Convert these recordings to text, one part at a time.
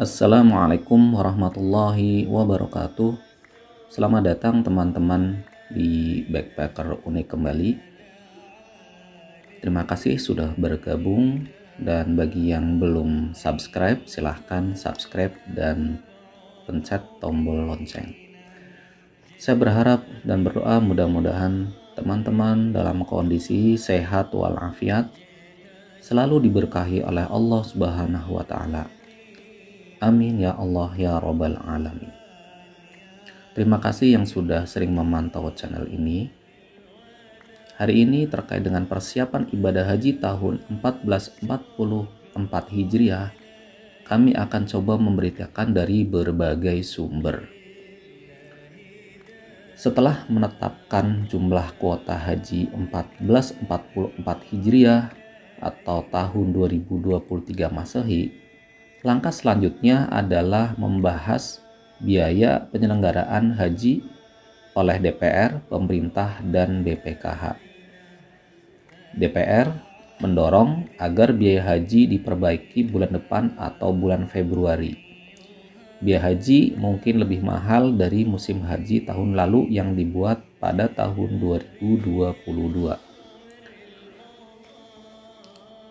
Assalamualaikum warahmatullahi wabarakatuh. Selamat datang teman-teman di Backpacker Unik kembali. Terima kasih sudah bergabung dan bagi yang belum subscribe silahkan subscribe dan pencet tombol lonceng. Saya berharap dan berdoa mudah-mudahan teman-teman dalam kondisi sehat walafiat selalu diberkahi oleh Allah Subhanahu wa taala Amin ya Allah ya Robbal Alamin. Terima kasih yang sudah sering memantau channel ini. Hari ini terkait dengan persiapan ibadah haji tahun 1444 Hijriah, kami akan coba memberitakan dari berbagai sumber. Setelah menetapkan jumlah kuota haji 1444 Hijriah atau tahun 2023 Masehi, Langkah selanjutnya adalah membahas biaya penyelenggaraan haji oleh DPR, pemerintah, dan BPKH. DPR mendorong agar biaya haji diperbaiki bulan depan atau bulan Februari. Biaya haji mungkin lebih mahal dari musim haji tahun lalu yang dibuat pada tahun 2022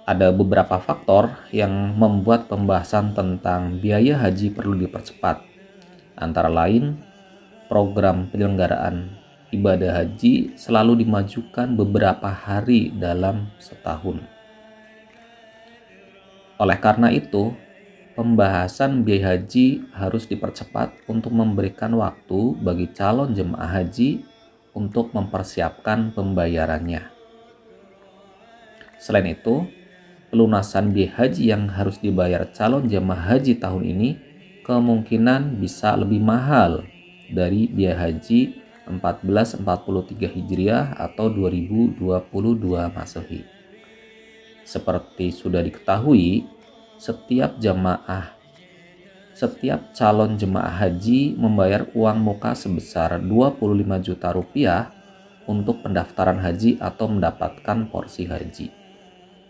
ada beberapa faktor yang membuat pembahasan tentang biaya haji perlu dipercepat, antara lain program penyelenggaraan ibadah haji selalu dimajukan beberapa hari dalam setahun. Oleh karena itu, pembahasan biaya haji harus dipercepat untuk memberikan waktu bagi calon jemaah haji untuk mempersiapkan pembayarannya. Selain itu, pelunasan biaya haji yang harus dibayar calon jemaah haji tahun ini kemungkinan bisa lebih mahal dari biaya haji 1443 Hijriah atau 2022 Masehi. Seperti sudah diketahui, setiap jemaah setiap calon jemaah haji membayar uang muka sebesar 25 juta rupiah untuk pendaftaran haji atau mendapatkan porsi haji.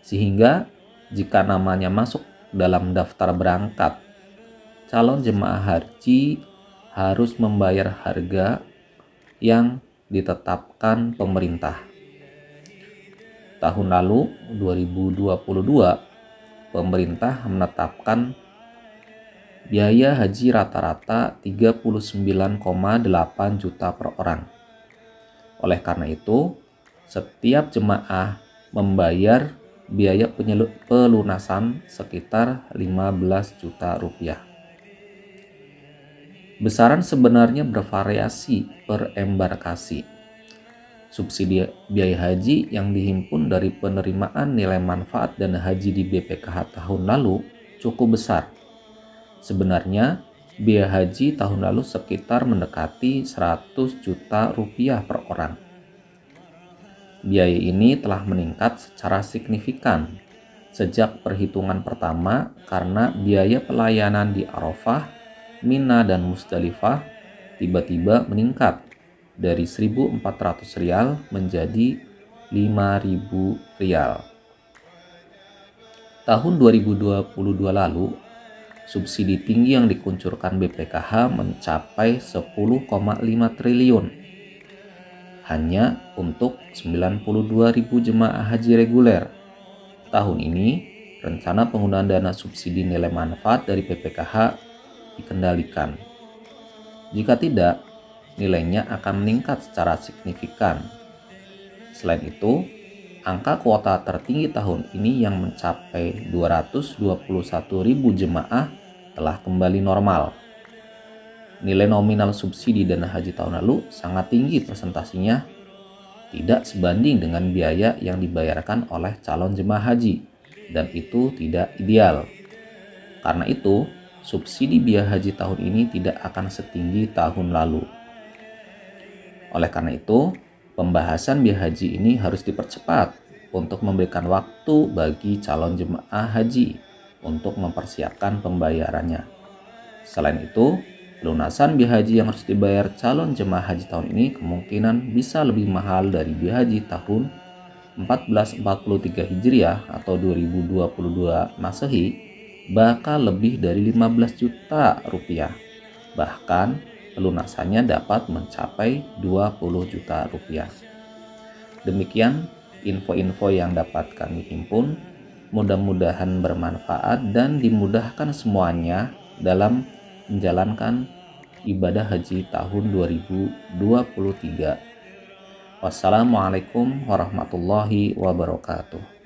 Sehingga jika namanya masuk dalam daftar berangkat, calon jemaah haji harus membayar harga yang ditetapkan pemerintah. Tahun lalu 2022 pemerintah menetapkan biaya haji rata-rata 39,8 juta per orang. Oleh karena itu, setiap jemaah membayar biaya pelunasan sekitar 15 juta rupiah. Besaran sebenarnya bervariasi per embarkasi. Subsidi biaya haji yang dihimpun dari penerimaan nilai manfaat dan haji di BPKH tahun lalu cukup besar. Sebenarnya, biaya haji tahun lalu sekitar mendekati 100 juta rupiah per orang biaya ini telah meningkat secara signifikan sejak perhitungan pertama karena biaya pelayanan di Arafah, Mina, dan Musdalifah tiba-tiba meningkat dari 1.400 rial menjadi 5.000 rial. Tahun 2022 lalu, subsidi tinggi yang dikuncurkan BPKH mencapai 10,5 triliun hanya untuk 92.000 jemaah haji reguler. Tahun ini, rencana penggunaan dana subsidi nilai manfaat dari PPKH dikendalikan. Jika tidak, nilainya akan meningkat secara signifikan. Selain itu, angka kuota tertinggi tahun ini yang mencapai 221.000 jemaah telah kembali normal nilai nominal subsidi dana haji tahun lalu sangat tinggi presentasinya tidak sebanding dengan biaya yang dibayarkan oleh calon jemaah haji dan itu tidak ideal. Karena itu, subsidi biaya haji tahun ini tidak akan setinggi tahun lalu. Oleh karena itu, pembahasan biaya haji ini harus dipercepat untuk memberikan waktu bagi calon jemaah haji untuk mempersiapkan pembayarannya. Selain itu, Lunasan biaya haji yang harus dibayar calon jemaah haji tahun ini kemungkinan bisa lebih mahal dari biaya haji tahun 1443 Hijriah atau 2022 Masehi bakal lebih dari 15 juta rupiah. Bahkan pelunasannya dapat mencapai 20 juta rupiah. Demikian info-info yang dapat kami himpun. Mudah-mudahan bermanfaat dan dimudahkan semuanya dalam menjalankan ibadah haji tahun 2023. Wassalamualaikum warahmatullahi wabarakatuh.